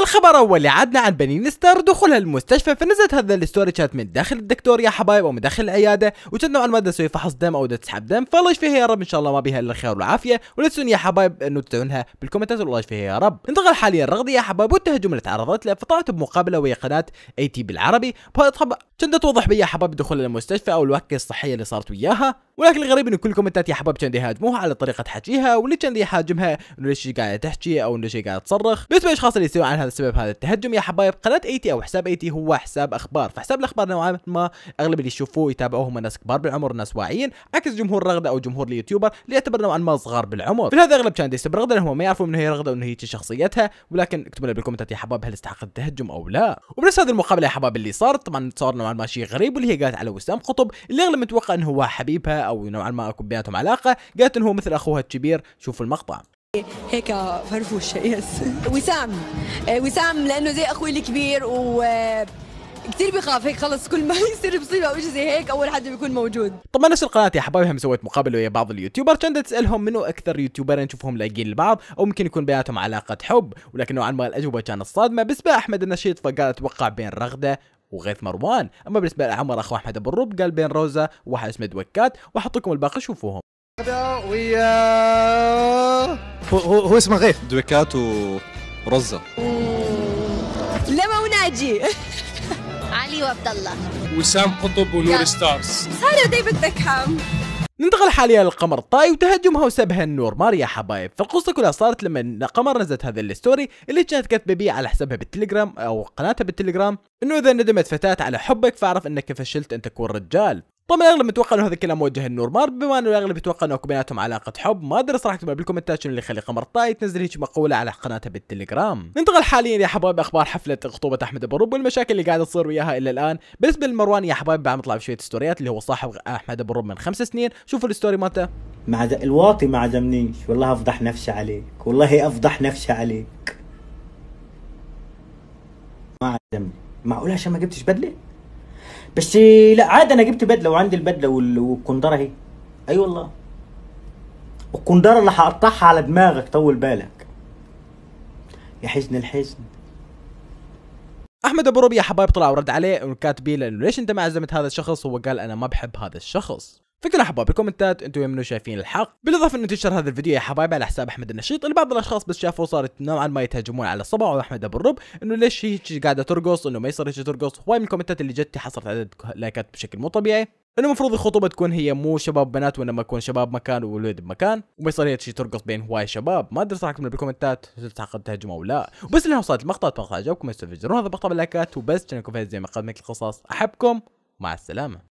الخبر الاول اللي عدنا عن بني نستر دخولها المستشفى فنزلت هذا الستوري كانت من داخل الدكتور يا حبايب او من داخل العياده وكانت نوعا ما تسوي فحص دم او تسحب دم فالله يشفيها يا رب ان شاء الله ما بيها الا الخير والعافيه ولا تنسون يا حبايب انه تدعونها بالكومنتات والله يشفيها يا رب انتقل حاليا رغدي يا حبايب والتهجم اللي تعرضت له فطلعت بمقابله ويا قناه اي تي بالعربي كانت توضح بيا حبايب دخولها المستشفى او الوكه الصحيه اللي صارت وياها ولكن الغريب انه كل الكومنتات يا حبايب كانوا يهاجموها على طريقه حكيها واللي كان يهاجمها انه ليش قاعده تحكي او ليش قاعده تصرخ بالنسبه للاشخاص اللي يسوون عن هذا هذا سبب هذا التهجم يا حبايب قناه اي تي او حساب اي تي هو حساب اخبار فحساب الاخبار نوعا ما اغلب اللي يشوفوه يتابعوه هم ناس كبار بالعمر ناس واعيين عكس جمهور رغده او جمهور اليوتيوبر اللي يعتبر نوعا ما صغار بالعمر فلهذا اغلب كان يسب رغده لانهم ما يعرفوا من هي رغده وانه هي شخصيتها ولكن اكتبوا لنا بالكومنتات يا حبايب هل استحق التهجم او لا وبنفس هذه المقابله يا حبايب اللي صارت طبعا صار نوعا ما شيء غريب واللي هي قالت على وسام قطب اللي اغلب متوقع انه هو حبيبها او نوعا ما اكون بيناتهم علاقه قالت انه هو مثل اخوها الكبير شوفوا المقطع هيك فرفوشه يس وسام آه، وسام لانه زي اخوي الكبير و آه، كثير بخاف هيك خلص كل ما يصير مصيبه او شيء زي هيك اول حد بيكون موجود طبعا نفس القناه يا حبايبي هم سويت مقابله ويا بعض اليوتيوبر كانت تسالهم منو اكثر يوتيوبرين تشوفهم لايقين لبعض او ممكن يكون بيناتهم علاقه حب ولكن نوعا ما الاجوبه كانت صادمه بالنسبه احمد النشيط فقال اتوقع بين رغده وغيث مروان اما بالنسبه لعمر اخو احمد ابو الرب قال بين روزا وواحد اسمه دوكات واحط لكم الباقي شوفوهم ويا هو, هو اسمه غيث دويكات ورزه لما وناجي علي وعبد الله وسام قطب ونور ستارز هلا وديفيد بيكهام ننتقل حاليا للقمر الطاي وتهجمها وسبها النور مار يا حبايب فالقصة كلها صارت لما قمر نزلت هذا الستوري اللي كانت كاتبة بيه على حسابها بالتليجرام او قناتها بالتليجرام انه اذا ندمت فتاة على حبك فاعرف انك فشلت ان تكون رجال طبعا الاغلب متوقع انه هذا الكلام موجه لنورمار بما انه الاغلب يتوقع انه بيناتهم علاقه حب ما ادري صراحه اكتبها بالكومنتات شنو اللي يخلي قمر طاي تنزل هيك مقوله على قناتها بالتليجرام ننتقل حاليا يا حبايب اخبار حفله خطوبه احمد ابو رب والمشاكل اللي قاعده تصير وياها الى الان بالنسبه لمروان يا حبايب بعد ما طلع بشويه ستوريات اللي هو صاحب احمد ابو رب من خمس سنين شوفوا الستوري مالته مع الواطي ما عجبنيش والله افضح نفسي عليك والله افضح نفسي عليك ما عجبني معقول عشان ما جبتش بدله بس لا عادي انا جبت بدله وعندي البدله والكندره اهي اي أيوة والله الكندره اللي هقطعها على دماغك طول بالك يا حزن الحزن احمد ابو ربيع حبايب طلع ورد عليه وكاتبين لانه ليش انت ما عزمت هذا الشخص هو قال انا ما بحب هذا الشخص فكرة حبايب بالكومنتات انتم منو شايفين الحق بالاضافه انه تنشر هذا الفيديو يا حبايب على حساب احمد النشيط اللي بعض الاشخاص بس شافوه صارت نوعا ما يتهاجمون على صبا واحمد ابو الرب انه ليش هي قاعده ترقص انه ما يصير هيك ترقص هواي من الكومنتات اللي جت حصلت عدد لايكات بشكل مو طبيعي انه المفروض الخطوبه تكون هي مو شباب بنات وانما تكون شباب مكان وولد بمكان وما يصير هيك شيء ترقص بين هواي شباب ما ادري صراحه بالكومنتات هل تعقد تهجم او لا وبس اللي وصلت المقطع اتوقع عجبكم ما تنسوا هذا المقطع باللايكات وبس كانكم زي ما قدمت القصص احبكم مع السلامه